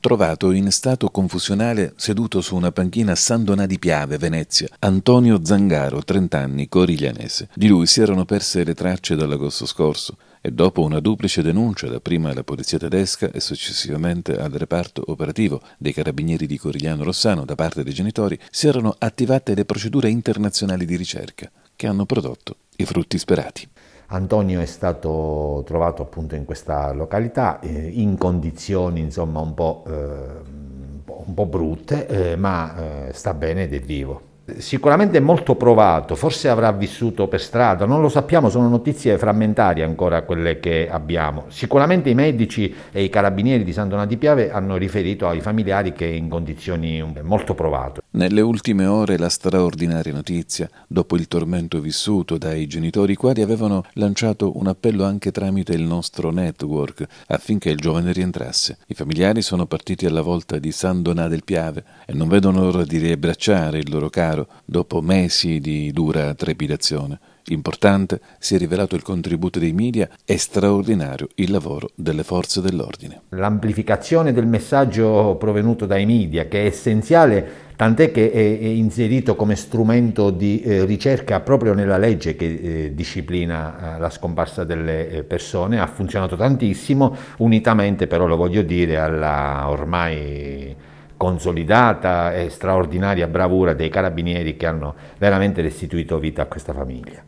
Trovato in stato confusionale seduto su una panchina a San Donà di Piave, Venezia, Antonio Zangaro, 30 anni, coriglianese. Di lui si erano perse le tracce dall'agosto scorso e dopo una duplice denuncia dapprima alla polizia tedesca e successivamente al reparto operativo dei carabinieri di Corigliano Rossano da parte dei genitori, si erano attivate le procedure internazionali di ricerca che hanno prodotto i frutti sperati. Antonio è stato trovato appunto in questa località eh, in condizioni insomma un po', eh, un po brutte, eh, ma eh, sta bene ed è vivo. Sicuramente è molto provato, forse avrà vissuto per strada, non lo sappiamo, sono notizie frammentarie ancora quelle che abbiamo. Sicuramente i medici e i carabinieri di Sant'Ona di Piave hanno riferito ai familiari che è in condizioni molto provate. Nelle ultime ore la straordinaria notizia, dopo il tormento vissuto dai genitori i quali avevano lanciato un appello anche tramite il nostro network affinché il giovane rientrasse. I familiari sono partiti alla volta di San Donà del Piave e non vedono l'ora di riabbracciare il loro caro dopo mesi di dura trepidazione. Importante si è rivelato il contributo dei media e straordinario il lavoro delle forze dell'ordine. L'amplificazione del messaggio provenuto dai media, che è essenziale tant'è che è, inserito come strumento di eh, ricerca proprio nella legge che eh, disciplina eh, la scomparsa delle persone, ha funzionato tantissimo, unitamente però lo voglio dire alla ormai consolidata e straordinaria bravura dei carabinieri che hanno veramente restituito vita a questa famiglia.